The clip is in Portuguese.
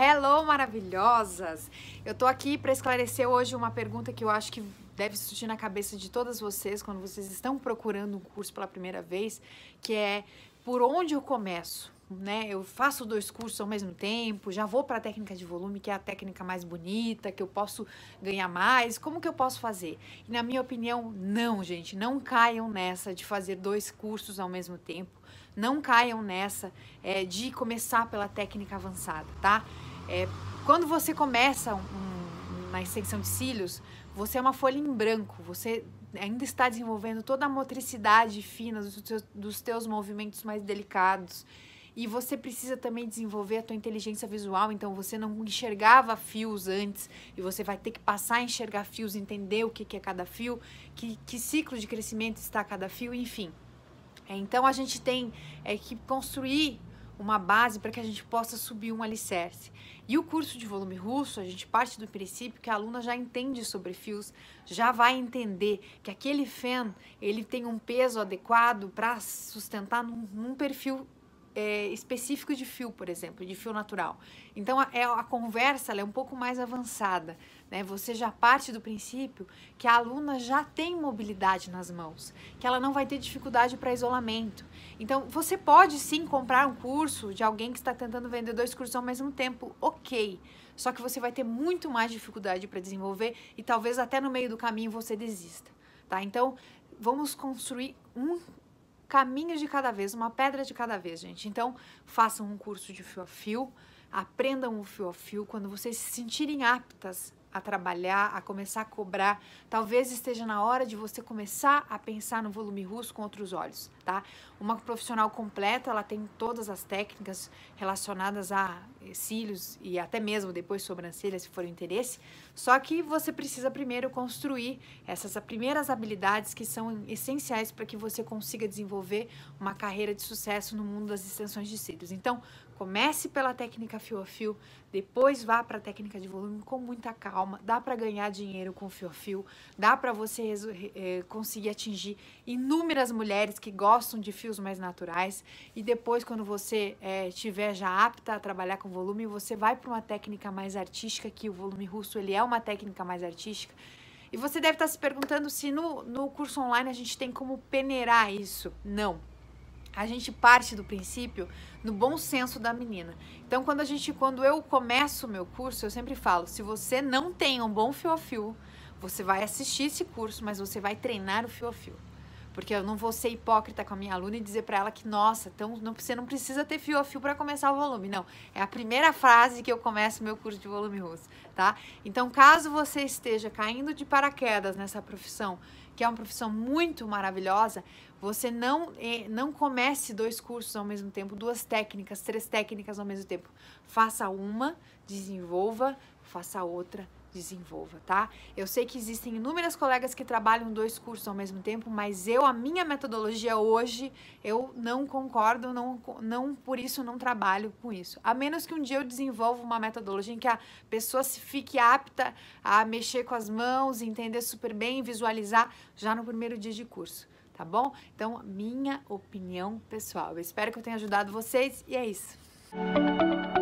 Hello, maravilhosas! Eu tô aqui para esclarecer hoje uma pergunta que eu acho que deve surgir na cabeça de todas vocês quando vocês estão procurando um curso pela primeira vez, que é por onde eu começo? Né? Eu faço dois cursos ao mesmo tempo, já vou para a técnica de volume, que é a técnica mais bonita, que eu posso ganhar mais. Como que eu posso fazer? E na minha opinião, não, gente, não caiam nessa de fazer dois cursos ao mesmo tempo não caiam nessa é, de começar pela técnica avançada, tá? É, quando você começa um, um, na extensão de cílios, você é uma folha em branco, você ainda está desenvolvendo toda a motricidade fina dos teus, dos teus movimentos mais delicados. E você precisa também desenvolver a tua inteligência visual, então você não enxergava fios antes e você vai ter que passar a enxergar fios, entender o que, que é cada fio, que, que ciclo de crescimento está cada fio, enfim. É, então a gente tem é, que construir uma base para que a gente possa subir um alicerce. E o curso de volume russo, a gente parte do princípio que a aluna já entende sobre fios, já vai entender que aquele feno ele tem um peso adequado para sustentar num, num perfil é, específico de fio, por exemplo, de fio natural. Então a, é, a conversa é um pouco mais avançada. Né? Você já parte do princípio que a aluna já tem mobilidade nas mãos, que ela não vai ter dificuldade para isolamento. Então você pode sim comprar um curso de alguém que está tentando vender dois cursos ao mesmo tempo, ok. Só que você vai ter muito mais dificuldade para desenvolver e talvez até no meio do caminho você desista. Tá? Então vamos construir um caminhos de cada vez, uma pedra de cada vez, gente. Então, façam um curso de fio a fio, aprendam o fio a fio. Quando vocês se sentirem aptas a trabalhar, a começar a cobrar. Talvez esteja na hora de você começar a pensar no volume russo com outros olhos, tá? Uma profissional completa, ela tem todas as técnicas relacionadas a cílios e até mesmo depois sobrancelhas, se for o interesse. Só que você precisa primeiro construir essas primeiras habilidades que são essenciais para que você consiga desenvolver uma carreira de sucesso no mundo das extensões de cílios. Então, Comece pela técnica fio a fio, depois vá para a técnica de volume com muita calma. Dá para ganhar dinheiro com fio a fio, dá para você é, conseguir atingir inúmeras mulheres que gostam de fios mais naturais. E depois, quando você estiver eh, é, já apta a trabalhar com volume, você vai para uma técnica mais artística, que o volume russo ele é uma técnica mais artística. E você deve estar tá se perguntando se no, no curso online a gente tem como peneirar isso. Não. A gente parte do princípio no bom senso da menina. Então, quando a gente, quando eu começo o meu curso, eu sempre falo: se você não tem um bom fio a fio, você vai assistir esse curso, mas você vai treinar o fio a fio. Porque eu não vou ser hipócrita com a minha aluna e dizer para ela que, nossa, então não, você não precisa ter fio a fio para começar o volume. Não, é a primeira frase que eu começo meu curso de volume russo, tá? Então, caso você esteja caindo de paraquedas nessa profissão, que é uma profissão muito maravilhosa, você não, eh, não comece dois cursos ao mesmo tempo, duas técnicas, três técnicas ao mesmo tempo. Faça uma, desenvolva, faça outra, desenvolva, tá? Eu sei que existem inúmeras colegas que trabalham dois cursos ao mesmo tempo, mas eu, a minha metodologia hoje, eu não concordo, não, não por isso não trabalho com isso. A menos que um dia eu desenvolva uma metodologia em que a pessoa se fique apta a mexer com as mãos, entender super bem, visualizar já no primeiro dia de curso, tá bom? Então, minha opinião pessoal. Eu espero que eu tenha ajudado vocês e é isso. Música